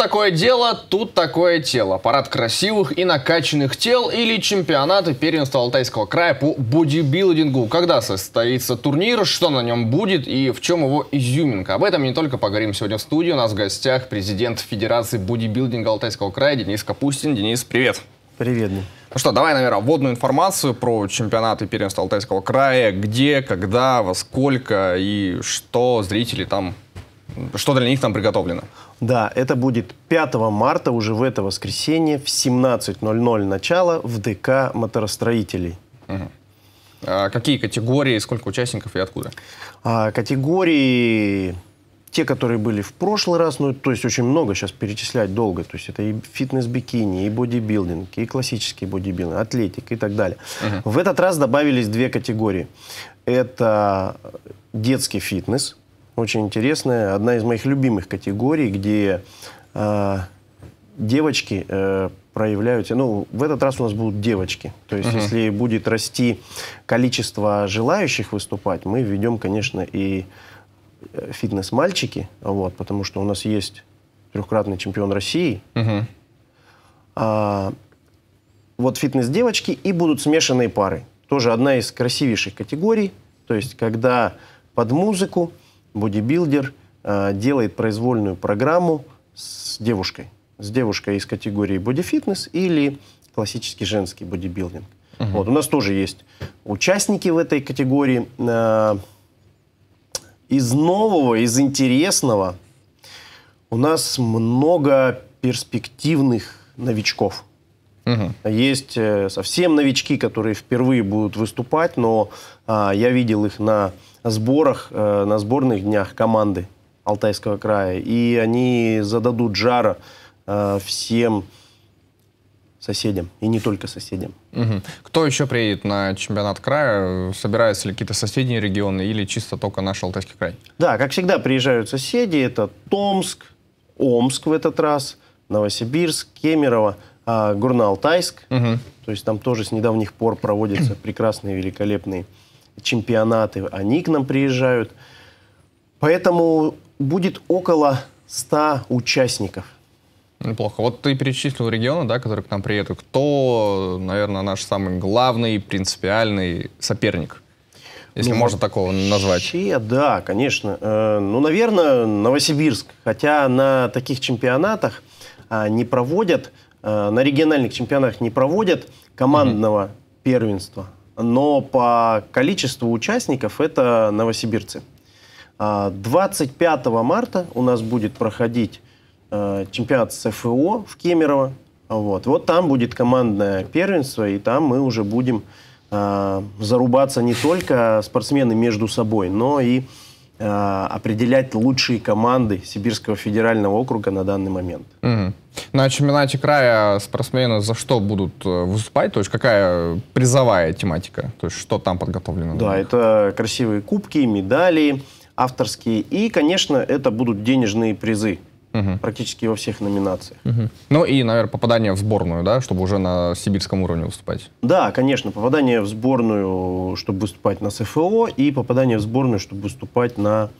такое дело, тут такое тело. Парад красивых и накачанных тел или чемпионаты первенства Алтайского края по бодибилдингу. Когда состоится турнир, что на нем будет и в чем его изюминка. Об этом не только поговорим сегодня в студии. У нас в гостях президент Федерации бодибилдинга Алтайского края Денис Капустин. Денис, привет. Привет. Ну что, давай, наверное, вводную информацию про чемпионаты первенства Алтайского края. Где, когда, во сколько и что зрители там что для них там приготовлено. Да, это будет 5 марта, уже в это воскресенье, в 17.00 начало в ДК моторостроителей. Угу. А какие категории, сколько участников и откуда? А, категории те, которые были в прошлый раз, ну, то есть очень много, сейчас перечислять долго, то есть это и фитнес-бикини, и бодибилдинг, и классический бодибилдинг, атлетик и так далее. Угу. В этот раз добавились две категории. Это детский фитнес, очень интересная, одна из моих любимых категорий, где э, девочки э, проявляются. Ну, в этот раз у нас будут девочки. То есть, Uh -huh. если будет расти количество желающих выступать, мы введем, конечно, и э, фитнес-мальчики, вот, потому что у нас есть трехкратный чемпион России. Uh -huh. А, вот фитнес-девочки и будут смешанные пары. Тоже одна из красивейших категорий. То есть, когда под музыку бодибилдер э, делает произвольную программу с девушкой. С девушкой из категории бодифитнес или классический женский бодибилдинг. Угу. Вот, у нас тоже есть участники в этой категории. Э, из нового, из интересного у нас много перспективных новичков. Угу. Есть э, совсем новички, которые впервые будут выступать, но а, я видел их на сборах, а, на сборных днях команды Алтайского края, и они зададут жара а, э, всем соседям, и не только соседям. Угу. Кто еще приедет на чемпионат края? Собираются ли какие-то соседние регионы или чисто только наш Алтайский край? Да, как всегда приезжают соседи. Это Томск, Омск в этот раз, Новосибирск, Кемерово – а, Горно-Алтайск. Угу. То есть там тоже с недавних пор проводятся прекрасные, великолепные чемпионаты. Они к нам приезжают. Поэтому будет около 100 участников. Неплохо. Вот ты перечислил регионы, да, которые к нам приедут. Кто, наверное, наш самый главный, принципиальный соперник? Если ну, можно такого назвать. Вообще, да, конечно. Э, ну, наверное, Новосибирск. Хотя на таких чемпионатах а, не проводят Э, на региональных чемпионатах не проводят командного угу. первенства, но по количеству участников это новосибирцы. 25 э, марта у нас будет проходить э, чемпионат СФО в Кемерово. Вот. вот там будет командное первенство, и там мы уже будем зарубаться не только спортсмены между собой, но и Э, определять лучшие команды Сибирского федерального округа на данный момент. Угу. На чемпионате края спортсмены за что будут э, выступать? То есть какая призовая тематика? То есть что там подготовлено? Да, это красивые кубки, медали авторские. И, конечно, это будут денежные призы угу. практически во всех номинациях. Угу. Ну и, наверное, попадание в сборную, да, чтобы уже на сибирском уровне выступать. Да, конечно, попадание в сборную, чтобы выступать на СФО, и попадание в сборную, чтобы выступать на,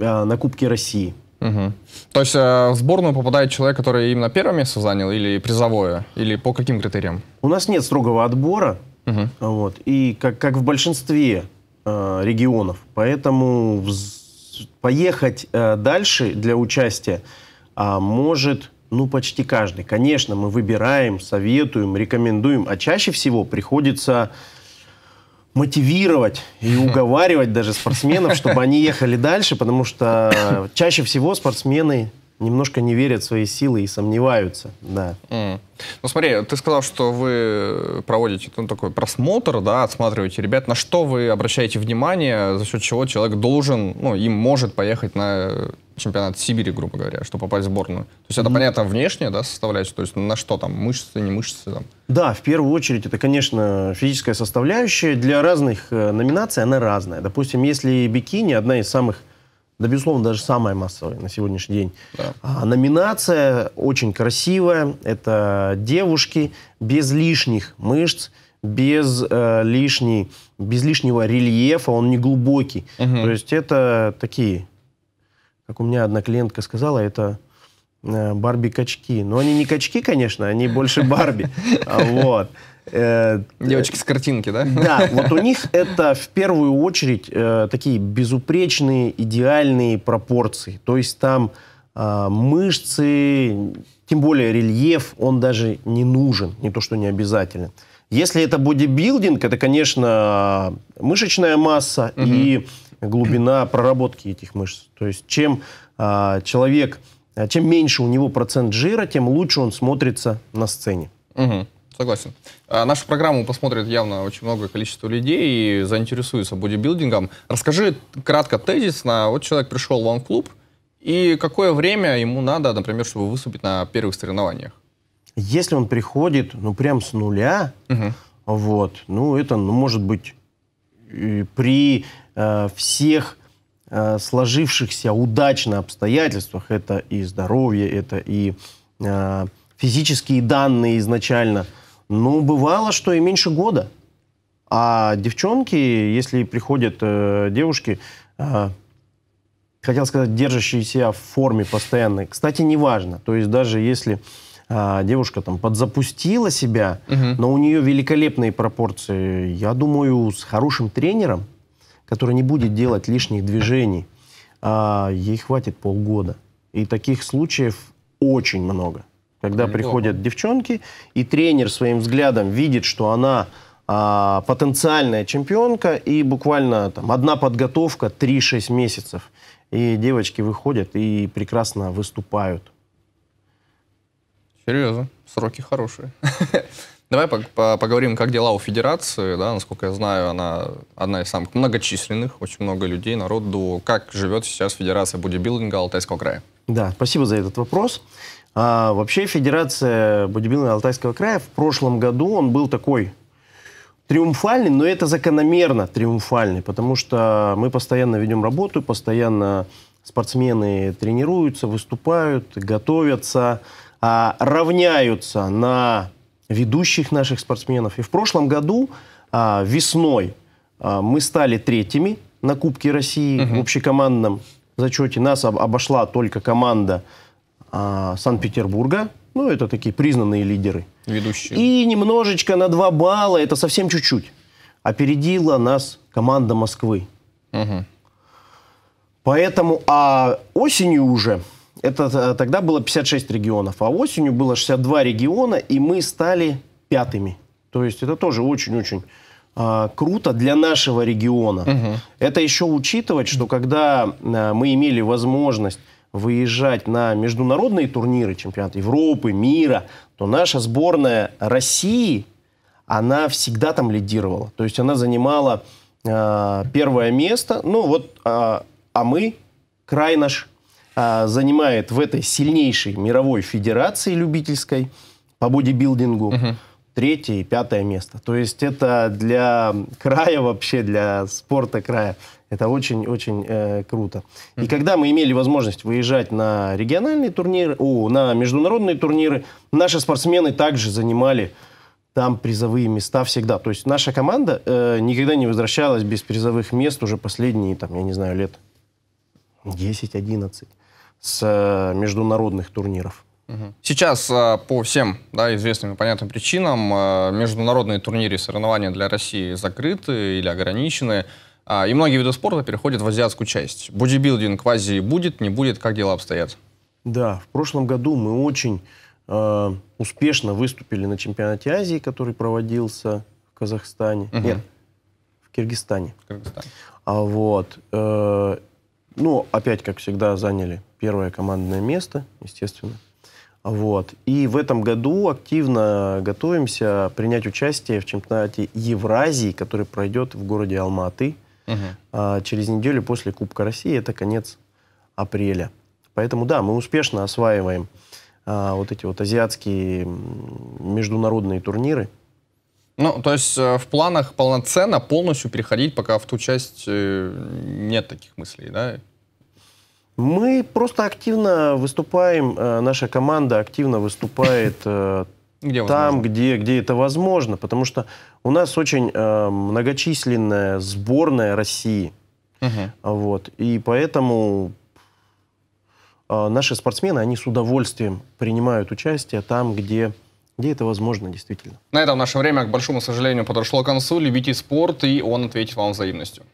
а, на Кубке России. Угу. То есть э, в сборную попадает человек, который именно первое место занял, или призовое, или по каким критериям? У нас нет строгого отбора, угу. вот, и как, как в большинстве э, регионов, поэтому в поехать э, дальше для участия а, может ну, почти каждый. Конечно, мы выбираем, советуем, рекомендуем, а чаще всего приходится мотивировать и уговаривать даже спортсменов, чтобы они ехали дальше, потому что э, чаще всего спортсмены немножко не верят в свои силы и сомневаются, да. Mm. Ну смотри, ты сказал, что вы проводите ну, такой просмотр, да, отсматриваете ребят. На что вы обращаете внимание, за счет чего человек должен, ну, им может поехать на чемпионат Сибири, грубо говоря, чтобы попасть в сборную? То есть это, mm. понятно, внешне, да, составляющая? То есть на что там, мышцы, не мышцы там? Да, в первую очередь это, конечно, физическая составляющая. Для разных э, номинаций она разная. Допустим, если бикини, одна из самых да, безусловно, даже самая массовая на сегодняшний день. Да. А, номинация очень красивая. Это девушки без лишних мышц, без, э, лишней, без лишнего рельефа, он не глубокий. Угу. То есть это такие, как у меня одна клиентка сказала, это э, Барби-качки. Но ну, они не качки, конечно, они больше Барби. Вот. Э, Девочки с картинки, да? Да, вот у них это в первую очередь э, такие безупречные, идеальные пропорции. То есть там э, мышцы, тем более рельеф, он даже не нужен, не то что не обязательно. Если это бодибилдинг, это, конечно, мышечная масса и глубина проработки этих мышц. То есть чем человек, чем меньше у него процент жира, тем лучше он смотрится на сцене. Угу. Согласен. А, нашу программу посмотрит явно очень много количество людей и заинтересуется бодибилдингом. Расскажи кратко тезисно. Вот человек пришел в клуб и какое время ему надо, например, чтобы выступить на первых соревнованиях? Если он приходит, ну, прям с нуля, угу. вот, ну, это, ну, может быть, при э, всех э, сложившихся удачно обстоятельствах, это и здоровье, это и э, физические данные изначально – ну, бывало, что и меньше года. А девчонки, если приходят э, девушки, э, хотел сказать, держащиеся в форме постоянной, кстати, неважно. То есть даже если а, девушка там подзапустила себя, угу. но у нее великолепные пропорции. Я думаю, с хорошим тренером, который не будет делать лишних движений, а, ей хватит полгода. И таких случаев очень много. Когда приходят девчонки, и тренер своим взглядом видит, что она а, потенциальная чемпионка, и буквально там, одна подготовка 3-6 месяцев. И девочки выходят и прекрасно выступают. Серьезно, сроки хорошие. Давай по по поговорим, как дела у федерации. Да? Насколько я знаю, она одна из самых многочисленных, очень много людей, народу. Как живет сейчас федерация бодибилдинга Алтайского края? Да, спасибо за этот вопрос. А, вообще Федерация бодибилдинга Алтайского края в прошлом году он был такой триумфальный, но это закономерно триумфальный, потому что мы постоянно ведем работу, постоянно спортсмены тренируются, выступают, готовятся, а, равняются на ведущих наших спортсменов. И в прошлом году а, весной а, мы стали третьими на Кубке России угу. в общекомандном зачете. Нас об, обошла только команда а, Санкт-Петербурга. Ну, это такие признанные лидеры. Ведущие. И немножечко на 2 балла, это совсем чуть-чуть, опередила нас команда Москвы. Угу. Поэтому, а осенью уже, это э, тогда было 56 регионов, а осенью было 62 региона, и мы стали пятыми. То есть это тоже очень-очень а, круто для нашего региона. Угу. Это еще учитывать, что когда а, мы имели возможность выезжать на международные турниры, чемпионат Европы, мира, то наша сборная России, она всегда там лидировала. То есть она занимала э, первое место. Ну вот, э, а мы, край наш, э, занимает в этой сильнейшей мировой федерации любительской по бодибилдингу. третье и пятое место. То есть это для края вообще, для спорта края, это очень-очень э, круто. Mm-hmm. И когда мы имели возможность выезжать на региональные турниры, о, на международные турниры, наши спортсмены также занимали там призовые места всегда. То есть наша команда э, никогда не возвращалась без призовых мест уже последние, там, я не знаю, лет 10-11 с э, международных турниров. Сейчас э, по всем да, известным и понятным причинам э, международные турниры и соревнования для России закрыты или ограничены. А, и многие виды спорта переходят в азиатскую часть. Бодибилдинг в Азии будет, не будет, как дела обстоят? Да, в прошлом году мы очень э, успешно выступили на чемпионате Азии, который проводился в Казахстане. Угу. Нет, в Киргизстане. Кыргызстан. А вот, э, ну, опять, как всегда, заняли первое командное место, естественно. Вот. И в этом году активно готовимся принять участие в чемпионате Евразии, который пройдет в городе Алматы Угу. А, через неделю после Кубка России, это конец апреля. Поэтому да, мы успешно осваиваем а, вот эти вот азиатские международные турниры. Ну, то есть э, в планах полноценно полностью переходить пока в ту часть э, нет таких мыслей, да? Мы просто активно выступаем, э, наша команда активно выступает где там, где, где это возможно, потому что у нас очень э, многочисленная сборная России. Угу. Вот, и поэтому э, наши спортсмены, они с удовольствием принимают участие там, где где это возможно действительно. На этом наше время, к большому сожалению, подошло к концу. Любите спорт, и он ответит вам взаимностью.